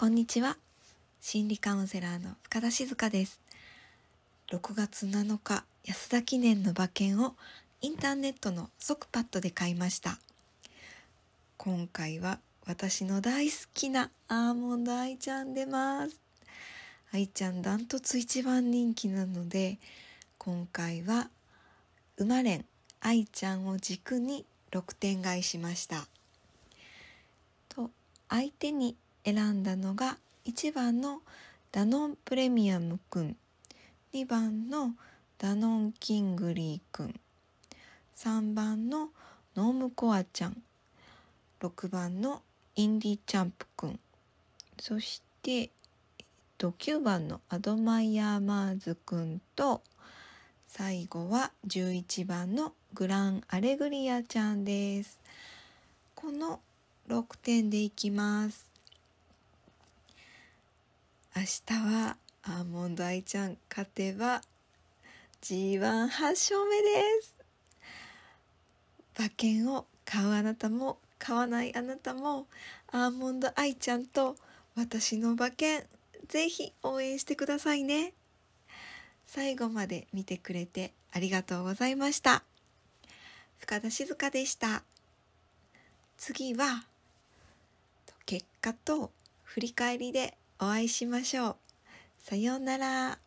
こんにちは心理カウンセラーの深田静香です6月7日安田記念の馬券をインターネットの即パッドで買いました今回は私の大好きなアーモンドアイちゃん出ます愛ちゃんダントツ一番人気なので今回はれん愛ちゃんを軸に6点買いしましたと相手に選んだのが1番のダノンプレミアムくん2番のダノンキングリーくん3番のノームコアちゃん6番のインディチャンプくんそして、えっと、9番のアドマイヤーマーズくんと最後は11番のグランアレグリアちゃんです。この6点でいきます。明日はアーモンドアイちゃん勝てば G18 勝目です馬券を買うあなたも買わないあなたもアーモンドアイちゃんと私の馬券ぜひ応援してくださいね最後まで見てくれてありがとうございました深田静香でした次は結果と振り返りでお会いしましょう。さようなら。